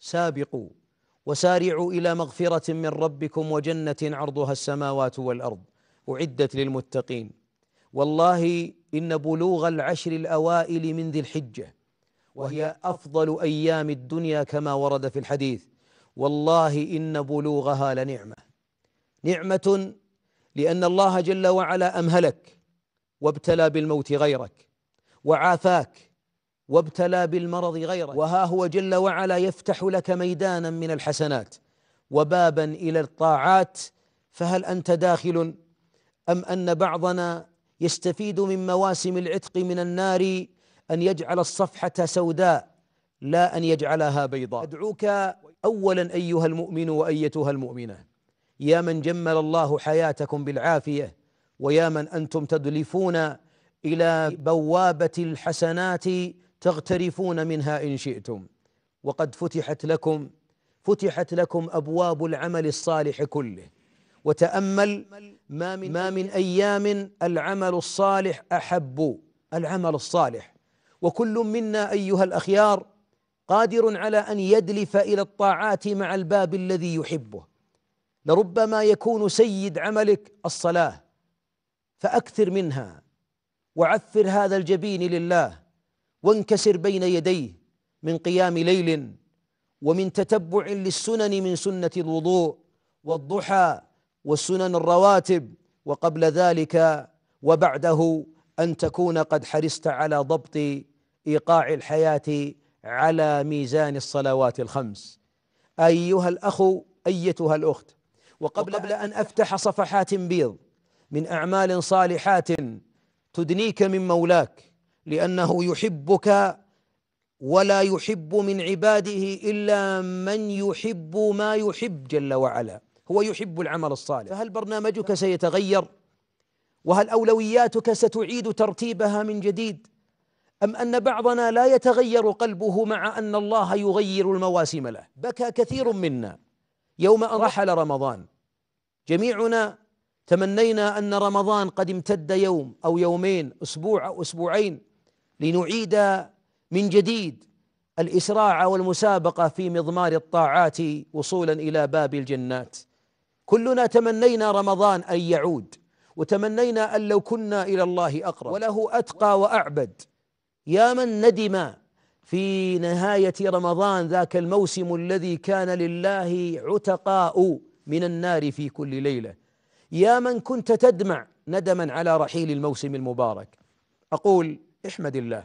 سابقوا وسارعوا إلى مغفرة من ربكم وجنة عرضها السماوات والأرض أعدت للمتقين والله إن بلوغ العشر الأوائل من ذي الحجة وهي أفضل أيام الدنيا كما ورد في الحديث والله إن بلوغها لنعمة نعمة لأن الله جل وعلا أمهلك وابتلى بالموت غيرك وعافاك وابتلى بالمرض غيره وها هو جل وعلا يفتح لك ميدانا من الحسنات وبابا الى الطاعات فهل انت داخل ام ان بعضنا يستفيد من مواسم العتق من النار ان يجعل الصفحه سوداء لا ان يجعلها بيضاء ادعوك اولا ايها المؤمن وايتها المؤمنه يا من جمل الله حياتكم بالعافيه ويا من انتم تدلفون الى بوابه الحسنات تغترفون منها إن شئتم وقد فتحت لكم فتحت لكم أبواب العمل الصالح كله وتأمل ما من, ما من أيام العمل الصالح أحب العمل الصالح وكل منا أيها الأخيار قادر على أن يدلف إلى الطاعات مع الباب الذي يحبه لربما يكون سيد عملك الصلاة فأكثر منها وعفر هذا الجبين لله وانكسر بين يديه من قيام ليل ومن تتبع للسنن من سنة الوضوء والضحى والسنن الرواتب وقبل ذلك وبعده أن تكون قد حرصت على ضبط إيقاع الحياة على ميزان الصلوات الخمس أيها الأخ أيتها الأخت وقبل, وقبل أن أفتح صفحات بيض من أعمال صالحات تدنيك من مولاك لأنه يحبك ولا يحب من عباده إلا من يحب ما يحب جل وعلا هو يحب العمل الصالح فهل برنامجك سيتغير؟ وهل أولوياتك ستعيد ترتيبها من جديد؟ أم أن بعضنا لا يتغير قلبه مع أن الله يغير المواسم له بكى كثير منا يوم أن رحل رمضان جميعنا تمنينا أن رمضان قد امتد يوم أو يومين أسبوع أو أسبوعين لنعيد من جديد الإسراع والمسابقة في مضمار الطاعات وصولا إلى باب الجنات كلنا تمنينا رمضان أن يعود وتمنينا أن لو كنا إلى الله أقرب وله أتقى وأعبد يا من ندم في نهاية رمضان ذاك الموسم الذي كان لله عتقاء من النار في كل ليلة يا من كنت تدمع ندما على رحيل الموسم المبارك أقول احمد الله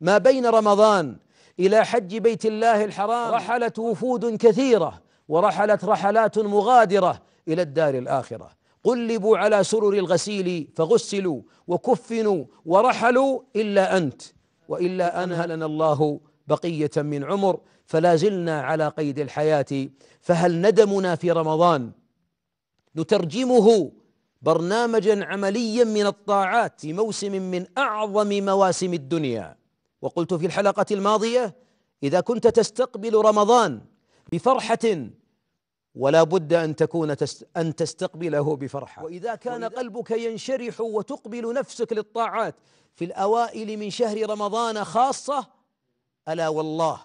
ما بين رمضان إلى حج بيت الله الحرام رحلت وفود كثيرة ورحلت رحلات مغادرة إلى الدار الآخرة قلبوا على سرر الغسيل فغسلوا وكفنوا ورحلوا إلا أنت وإلا أنهلنا الله بقية من عمر فلا زلنا على قيد الحياة فهل ندمنا في رمضان نترجمه برنامجا عمليا من الطاعات في موسم من اعظم مواسم الدنيا وقلت في الحلقه الماضيه اذا كنت تستقبل رمضان بفرحه ولا بد ان تكون ان تستقبله بفرحه واذا كان قلبك ينشرح وتقبل نفسك للطاعات في الاوائل من شهر رمضان خاصه الا والله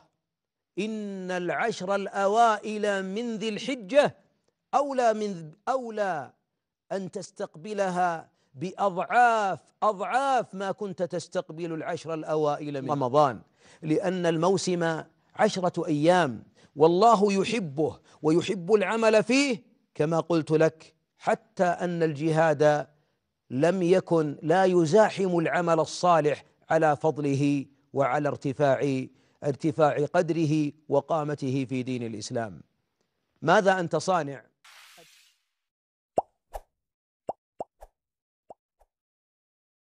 ان العشر الاوائل من ذي الحجه اولى من اولى أن تستقبلها بأضعاف أضعاف ما كنت تستقبل العشر الأوائل من رمضان لأن الموسم عشرة أيام والله يحبه ويحب العمل فيه كما قلت لك حتى أن الجهاد لم يكن لا يزاحم العمل الصالح على فضله وعلى ارتفاع ارتفاع قدره وقامته في دين الإسلام ماذا أنت صانع؟